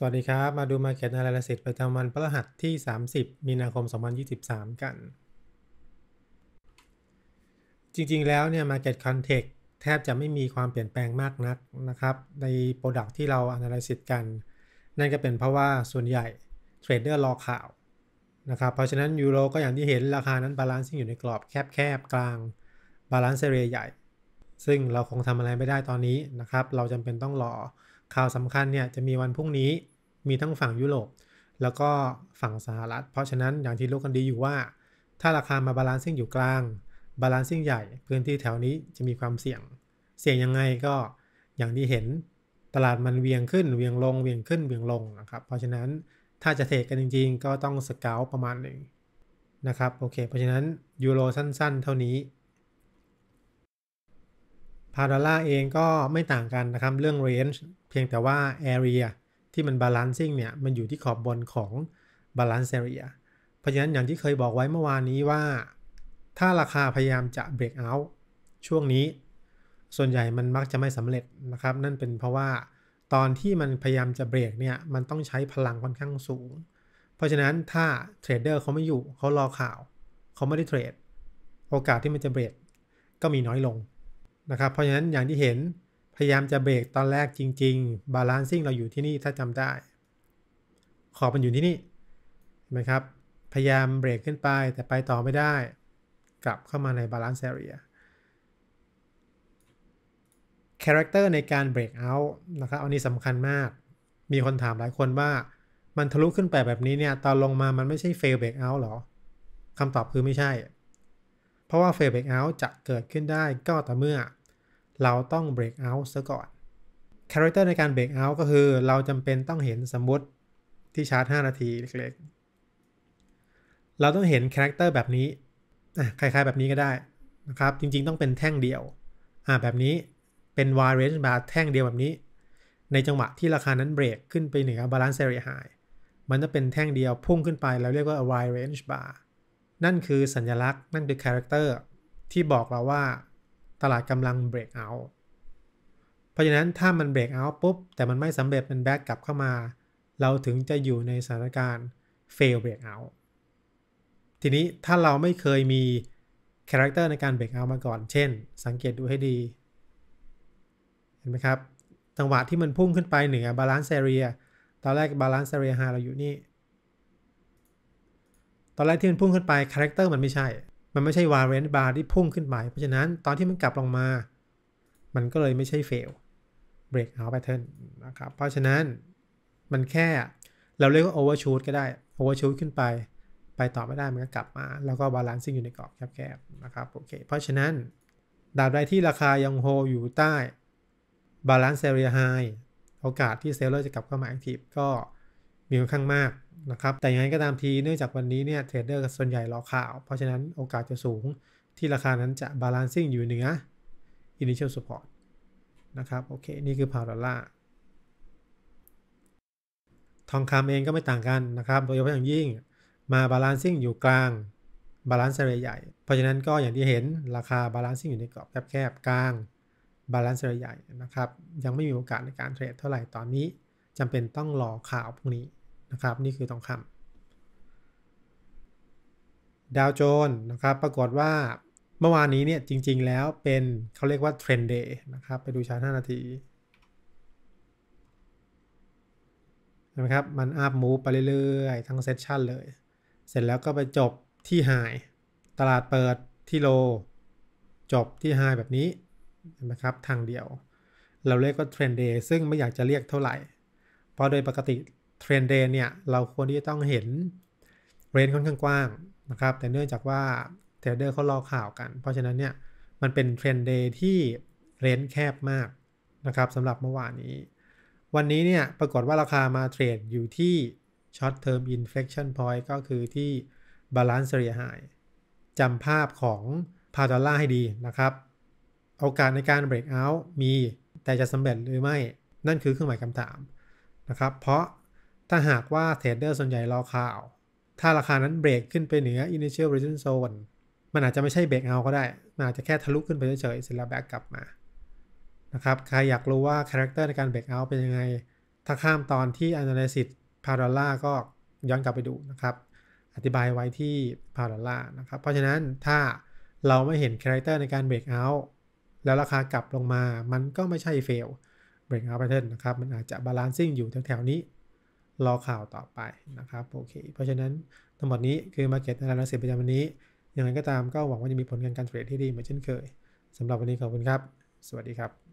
สวัสดีครับ มาดู Market a n a l y s ิ s ประจำวันพฤหัสที่ 30 มีนาคม 2023 กัน จริงๆแล้วเนี่ยมาเก็ตคอนเทกแทบจะไม่มีความเปลี่ยนแปลงมากนักนะครับ ใน Product ที่เราอนาลิซิสกันนั่นก็เป็นเพราะว่าส่วนใหญ่เทรดเดอร์รอข่าวนะครับเพราะฉะนั้นยูโรก็อย่างที่เห็นราคานั้นบาลานซ์อยู่ในกรอบแคบๆกลางบาลานซ์เรียใหญ่ ซึ่งเราคงทำอะไรไม่ได้ตอนนี้นะครับ เราจำเป็นต้องรอข่าวสำคัญเนี่ยจะมีวันพรุ่งนี้มีทั้งฝั่งยุโรปแล้วก็ฝั่งสหรัฐ เพราะฉะนั้นอย่างที่รู้กันดีอยู่ว่า ถ้าราคามาบาลานซิ่งอยู่กลางบาลานซิ่งใหญ่พื้นที่แถวนี้จะมีความเสี่ยง เสี่ยงยังไงก็อย่างที่เห็น ตลาดมันเวียงขึ้นเวียงลงเวียงขึ้นเวียงลงนะครับเพราะฉะนั้นถ้าจะเทรดกันจริง ๆก็ต้องสเกลประมาณหนึ่งนะครับโอเคเพราะฉะนั้นยูโรสั้น ๆเท่านี้พาราล่าเองก็ไม่ต่างกันนะครับ เรื่องเรนจ์เพียงแต่ว่า Area ที่มัน Balancing เนี่ยมันอยู่ที่ขอบบนของ Balance Area เพราะฉะนั้นอย่างที่เคยบอกไว้เมื่อวานนี้ว่า ถ้าราคาพยายามจะ Break out ช่วงนี้ ส่วนใหญ่มันมักจะไม่สำเร็จนะครับ นั่นเป็นเพราะว่าตอนที่มันพยายามจะเบรกเนี่ยมันต้องใช้พลังค่อนข้างสูง เพราะฉะนั้นถ้าเทรดเดอร์เขาไม่อยู่เขารอข่าวเขาไม่ได้เทรดโอกาสที่มันจะเบรกก็มีน้อยลงนะครับ เพราะฉะนั้นอย่างที่เห็นพยายามจะเบรกตอนแรกจริงๆบาลานซิ่งเราอยู่ที่นี่ถ้าจำได้ ขอบมันอยู่ที่นี่นะครับ พยายามเบรกขึ้นไปแต่ไปต่อไม่ได้ กลับเข้ามาในบาลานซ์แอเรียคาแรคเตอร์ในการเบรกเอาท์นะครับอันนี้สำคัญมากมีคนถามหลายคนว่ามันทะลุขึ้นไปแบบนี้เนี่ย ตอนลงมามันไม่ใช่เฟลเบรกเอาท์หรอคำตอบคือไม่ใช่ เพราะว่าเฟลเบรกเอาท์จะเกิดขึ้นได้ก็ต่อเมื่อเราต้อง break out ซะก่อน character ในการ break out ก็คือเราจำเป็นต้องเห็นสมมติที่ชาร์จ 5 นาที เล็กๆ เราต้องเห็นคาแรคเตอร์แบบนี้คล้ายๆแบบนี้ก็ได้นะครับ จริงๆต้องเป็นแท่งเดียวแบบนี้ เป็น wide range bar แท่งเดียวแบบนี้ ในจังหวะที่ราคานั้นเบรกขึ้นไปเหนือ balance area high มันจะเป็นแท่งเดียวพุ่งขึ้นไป เราเรียกว่า wide range bar นั่นคือสัญลักษณ์นั่นคือคาแรคเตอร์ที่บอกเราว่าตลาดกำลัง break out เพราะฉะนั้นถ้ามัน break out ปุ๊บ แต่มันไม่สำเร็จมันแบ็กกลับเข้ามา เราถึงจะอยู่ในสถานการณ์ fail break out ทีนี้ถ้าเราไม่เคยมีคาแรคเตอร์ในการเบรกเอามาก่อน เช่นสังเกตดูให้ดี เห็นไหมครับจังหวะที่มันพุ่งขึ้นไปเหนือบาลานซ์เซเรียตอนแรกบาลานซ์เซเรียหาเราอยู่นี่ ตอนแรกที่มันพุ่งขึ้นไปคาแรคเตอร์มันไม่ใช่มันไม่ใช่วาเรนต์บาร์ที่พุ่งขึ้นไป เพราะฉะนั้นตอนที่มันกลับลงมา มันก็เลยไม่ใช่เฟลเบรกเอาไปเทิร์นนะครับเพราะฉะนั้นมันแค่เราเรียกว่าโอเวอร์ชูตก็ได้โอเวอร์ชูตขึ้นไปไปต่อไม่ได้มันก็กลับมา แล้วก็บาลานซิ่งอยู่ในกรอบแคบๆนะครับโอเคเพราะฉะนั้น ดาบใดที่ราคายังโฮอยู่ใต้บาลานซ์เซเรียไฮโอกาสที่เซลเลอร์จะกลับเข้ามาแอคทีฟก็มีค่อนข้างมากนะครับ แต่อย่างไรก็ตามทีเนื่องจากวันนี้เนี่ย เทรดเดอร์ส่วนใหญ่รอข่าวเพราะฉะนั้นโอกาสจะสูงที่ราคานั้นจะบาลานซิ่งอยู่เหนืออินิเชียลสปอร์ตนะครับ โอเค นี่คือพาวดอลลาทองคำเองก็ไม่ต่างกันนะครับ โดยเฉพาะอย่างยิ่งมาบาลานซิ่งอยู่กลางบาลานซ์เรใหญ่ เพราะฉะนั้นก็อย่างที่เห็นราคาบาลานซิ่งอยู่ในกรอบแคบๆกลางบาลานซ์เรใหญ่นะครับยังไม่มีโอกาสในการเทรดเท่าไหร่ตอนนี้จำเป็นต้องรอข่าวพวกนี้นะครับ นี่คือทองคำดาวโจนส์นะครับ ปรากฏว่าเมื่อวานนี้เนี่ยจริง ๆ แล้วเป็นเขาเรียกว่าเทรนเดย์นะครับ ไปดูชาร์ตานาที เห็นไหมครับ มันอัพมูฟไปเรื่อย ๆ ทั้งเซสชันเลย เสร็จแล้วก็ไปจบที่ไฮตลาดเปิดที่โลจบที่ไฮแบบนี้ เห็นไหมครับทางเดียว เราเรียกว่าเทรนเดย์ซึ่งไม่อยากจะเรียกเท่าไหร่ เพราะโดยปกติเทรนเดนเนี่ย เราควรที่จะต้องเห็นเรนค่อนข้างกว้าง นะครับ แต่เนื่องจากว่าเทรดเดอร์เขารอข่าวกัน เพราะฉะนั้นเนี่ย มันเป็นเทรนเดย์ที่เรนแคบมาก นะครับสำหรับเมื่อวานนี้ วันนี้เนี่ย ปรากฏว่าราคามาเทรดอยู่ที่็อตเทอร์มอินเฟคชั่นพอยต์ก็คือที่บาลานซ์เสียหายจำภาพของพาดอลล่าให้ดีนะครับโอกาสในการบรกเอาท์มีแต่จะสำเร็จหรือไม่นั่นคือเครื่องหมายคำถามนะครับเพราะถ้าหากว่าเทรดเดอร์ส่วนใหญ่รอข่าว ถ้าราคานั้นเบรกขึ้นไปเหนือ initial resistance zone มันอาจจะไม่ใช่เบรกเอาก็ได้ มันอาจจะแค่ทะลุขึ้นไปเฉยๆเสร็จแล้วแบกกลับมา นะครับ ใครอยากรู้ว่าคาแรคเตอร์ในการเบรกเอาเป็นยังไง ถ้าข้ามตอนที่ analysis p a r o l l าก็ย้อนกลับไปดูนะครับ อธิบายไว้ที่ p a r o l l านะครับ เพราะฉะนั้นถ้าเราไม่เห็นคาแรคเตอร์ในการเบรกเอาแล้วราคากลับลงมา มันก็ไม่ใช่เฟลเบรกเอาไป t t e r นะครับ มันอาจจะบาลานซิ่งอยู่แถวๆนี้รอข่าวต่อไปนะครับ โอเค เพราะฉะนั้นทั้งหมดนี้คือมา Market a n a l y s ย s ประจำวันนี้ อย่างไรก็ตามก็หวังว่าจะมีผลาการเทรดที่ดีเหมือนเช่นเคยสำหรับวันนี้ขอบคุณครับ สวัสดีครับ